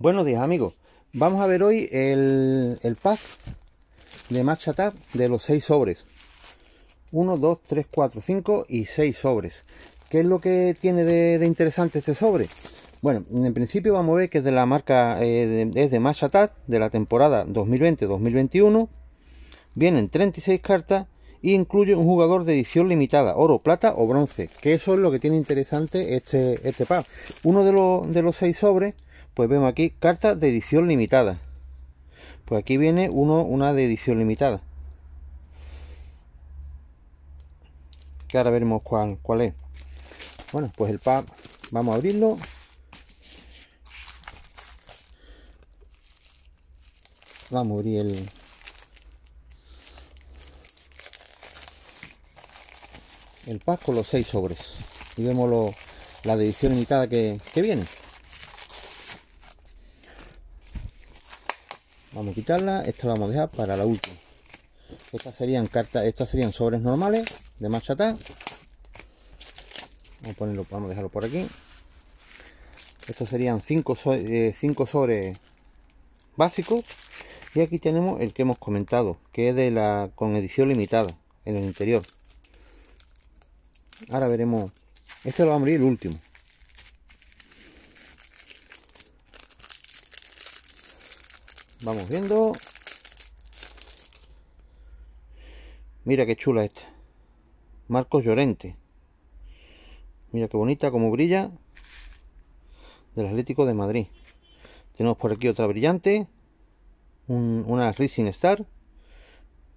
Buenos días amigos, vamos a ver hoy el, el pack de matcha Tap de los 6 sobres 1, 2, 3, 4, 5 y 6 sobres ¿qué es lo que tiene de, interesante este sobre? bueno, en principio vamos a ver que es de la marca eh, es de matcha Tap de la temporada 2020-2021 vienen 36 cartas y incluye un jugador de edición limitada, oro, plata o bronce, que eso es lo que tiene interesante este, este pack. Uno de, los, de los seis sobres pues vemos aquí cartas de edición limitada. Pues aquí viene uno, una de edición limitada. Que ahora veremos cuál, cuál es. Bueno, pues el pack, vamos a abrirlo. Vamos a abrir el... El pack con los seis sobres. Y vemos lo, la edición limitada que viene. vamos a quitarla esta la vamos a dejar para la última estas serían cartas estas serían sobres normales de Machata vamos a ponerlo vamos dejarlo por aquí estos serían 5 eh, sobres básicos y aquí tenemos el que hemos comentado que es de la con edición limitada en el interior ahora veremos este lo vamos a abrir el último Vamos viendo. Mira qué chula esta. Marcos Llorente. Mira qué bonita, como brilla. Del Atlético de Madrid. Tenemos por aquí otra brillante. una Rising Star.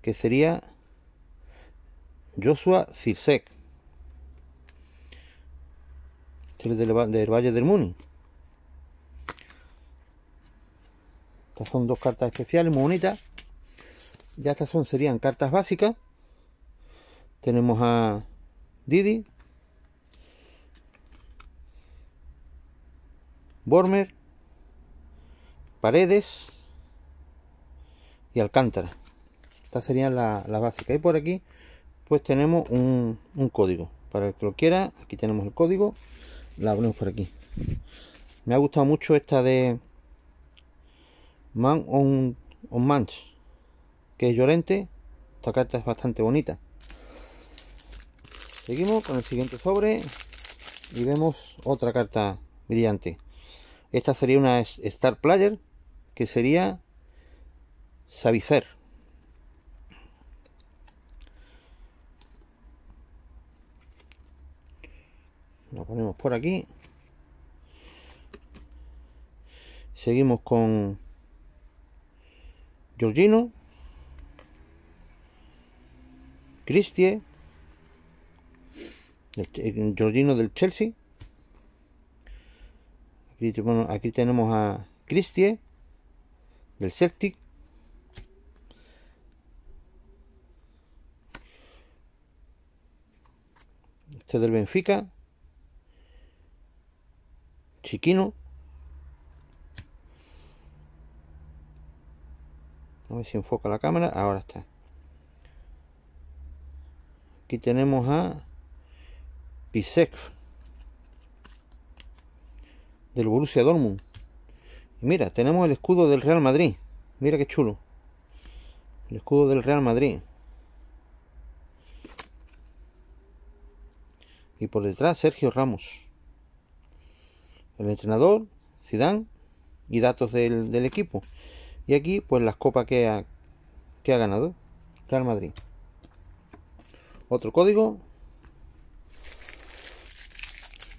Que sería Joshua Zirsek. Este es del Valle del Muni. son dos cartas especiales, muy bonitas. Ya estas son, serían cartas básicas. Tenemos a Didi. Bormer. Paredes. Y Alcántara. Estas serían las la básicas. Y por aquí, pues tenemos un, un código. Para el que lo quiera, aquí tenemos el código. La abrimos por aquí. Me ha gustado mucho esta de Man on, on Manch, que es Llorente. Esta carta es bastante bonita. Seguimos con el siguiente sobre y vemos otra carta brillante. Esta sería una Star Player, que sería Savicer. Lo ponemos por aquí. Seguimos con Giorgino, Christie, el, eh, del Chelsea. Aquí, tenemos a Christie del Celtic. Este del Benfica. Chiquino. a ver si enfoca la cámara, ahora está. Aquí tenemos a Pisek del Borussia Dortmund. Mira, tenemos el escudo del Real Madrid. Mira qué chulo. El escudo del Real Madrid. Y por detrás Sergio Ramos. El entrenador, Zidane y datos del equipo. Y aquí, pues las copas que ha, que ha ganado Real Madrid. Otro código.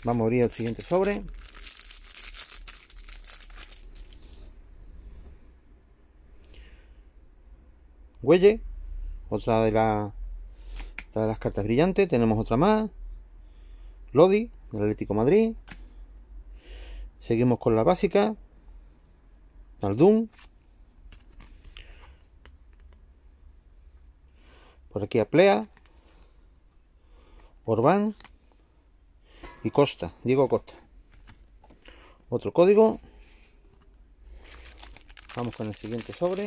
Vamos a abrir el siguiente sobre. Huelle, otra de, la, de las cartas brillantes. Tenemos otra más. Lodi, del Atlético Madrid. Seguimos con la básica. Naldum. Por aquí Plea, Orbán y Costa, digo Costa. Otro código. Vamos con el siguiente sobre.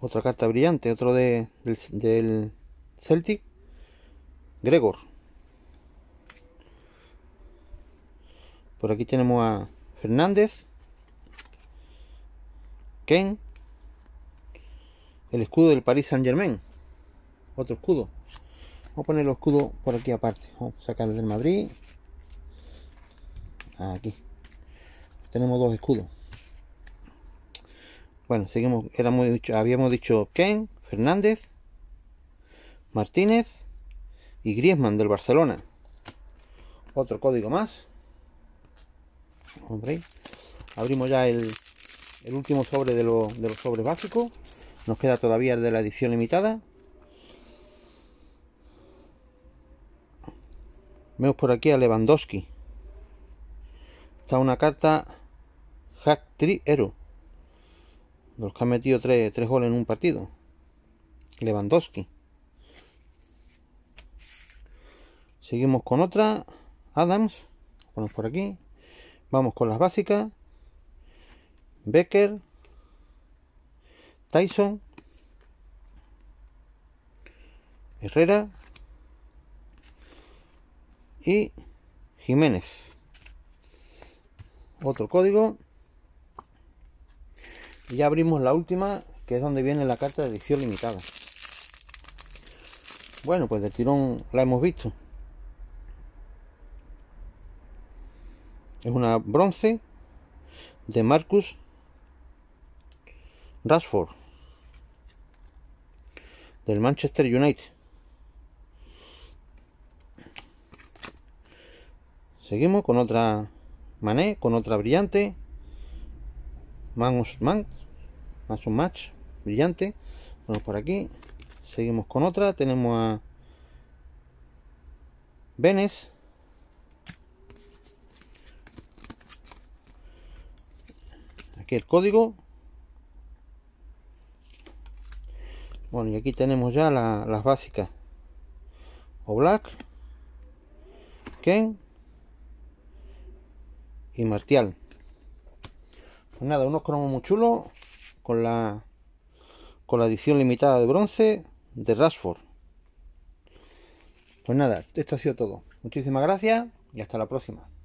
Otra carta brillante, otro de, del Celtic. Gregor. Por aquí tenemos a Fernández. Ken. El escudo del Paris Saint Germain. Otro escudo. Vamos a poner los escudos por aquí aparte. Vamos a sacar el del Madrid. Aquí. Tenemos dos escudos. Bueno, seguimos. habíamos dicho Ken, Fernández, Martínez y Griezmann del Barcelona. Otro código más. Hombre, abrimos ya el, el último sobre de, los sobres básicos. Nos queda todavía el de la edición limitada. Vemos por aquí a Lewandowski. Está una carta Hack Hero. los que han metido tres, goles en un partido. Lewandowski. Seguimos con otra. Adams. Vamos por aquí. Vamos con las básicas. Becker, Tyson, Herrera y Jiménez. Otro código. Y ya abrimos la última, que es donde viene la carta de edición limitada. Bueno, pues de tirón la hemos visto. Es una bronce de Marcus Rashford del Manchester United. Seguimos con otra Mané, con otra brillante. Man, man más un match brillante. Vamos por aquí. Seguimos con otra. Tenemos a Venes. Aquí el código y aquí tenemos ya las básicas o black ken y martial pues nada unos cromos muy chulos con la con la edición limitada de bronce de Rashford pues nada esto ha sido todo muchísimas gracias y hasta la próxima